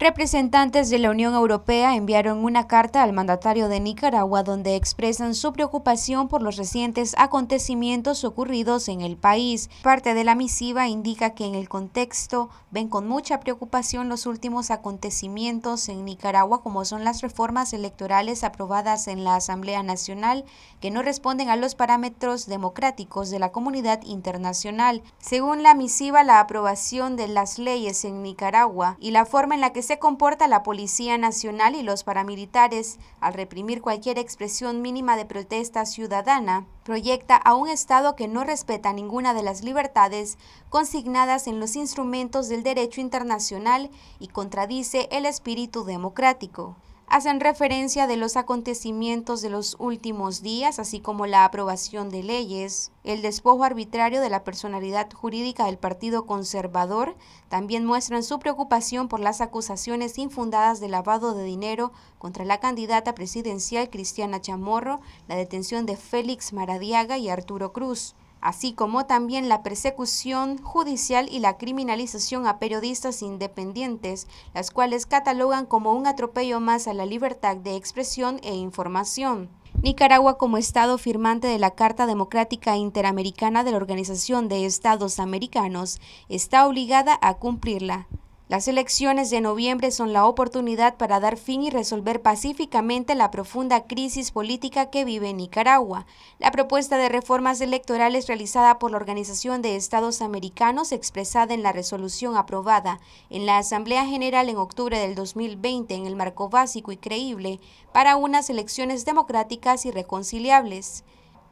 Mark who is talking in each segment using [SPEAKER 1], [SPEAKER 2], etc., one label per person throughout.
[SPEAKER 1] Representantes de la Unión Europea enviaron una carta al mandatario de Nicaragua donde expresan su preocupación por los recientes acontecimientos ocurridos en el país. Parte de la misiva indica que en el contexto ven con mucha preocupación los últimos acontecimientos en Nicaragua como son las reformas electorales aprobadas en la Asamblea Nacional que no responden a los parámetros democráticos de la comunidad internacional. Según la misiva, la aprobación de las leyes en Nicaragua y la forma en la que se comporta la Policía Nacional y los paramilitares al reprimir cualquier expresión mínima de protesta ciudadana, proyecta a un Estado que no respeta ninguna de las libertades consignadas en los instrumentos del derecho internacional y contradice el espíritu democrático hacen referencia de los acontecimientos de los últimos días, así como la aprobación de leyes, el despojo arbitrario de la personalidad jurídica del Partido Conservador, también muestran su preocupación por las acusaciones infundadas de lavado de dinero contra la candidata presidencial Cristiana Chamorro, la detención de Félix Maradiaga y Arturo Cruz así como también la persecución judicial y la criminalización a periodistas independientes, las cuales catalogan como un atropello más a la libertad de expresión e información. Nicaragua como Estado firmante de la Carta Democrática Interamericana de la Organización de Estados Americanos está obligada a cumplirla. Las elecciones de noviembre son la oportunidad para dar fin y resolver pacíficamente la profunda crisis política que vive Nicaragua. La propuesta de reformas electorales realizada por la Organización de Estados Americanos, expresada en la resolución aprobada en la Asamblea General en octubre del 2020 en el marco básico y creíble para unas elecciones democráticas y reconciliables.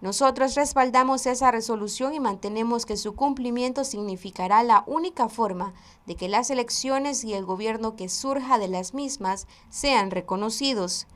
[SPEAKER 1] Nosotros respaldamos esa resolución y mantenemos que su cumplimiento significará la única forma de que las elecciones y el gobierno que surja de las mismas sean reconocidos.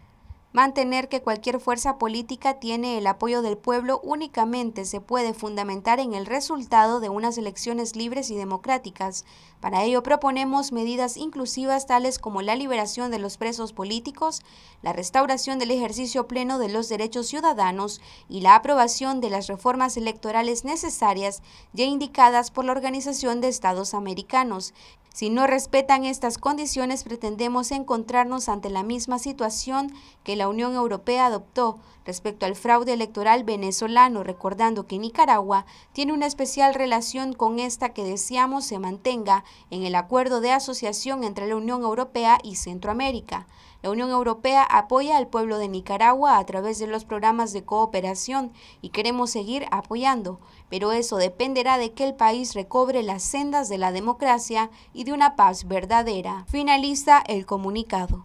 [SPEAKER 1] Mantener que cualquier fuerza política tiene el apoyo del pueblo únicamente se puede fundamentar en el resultado de unas elecciones libres y democráticas. Para ello proponemos medidas inclusivas tales como la liberación de los presos políticos, la restauración del ejercicio pleno de los derechos ciudadanos y la aprobación de las reformas electorales necesarias ya indicadas por la Organización de Estados Americanos, si no respetan estas condiciones, pretendemos encontrarnos ante la misma situación que la Unión Europea adoptó respecto al fraude electoral venezolano, recordando que Nicaragua tiene una especial relación con esta que deseamos se mantenga en el acuerdo de asociación entre la Unión Europea y Centroamérica. La Unión Europea apoya al pueblo de Nicaragua a través de los programas de cooperación y queremos seguir apoyando, pero eso dependerá de que el país recobre las sendas de la democracia y de una paz verdadera. Finaliza el comunicado.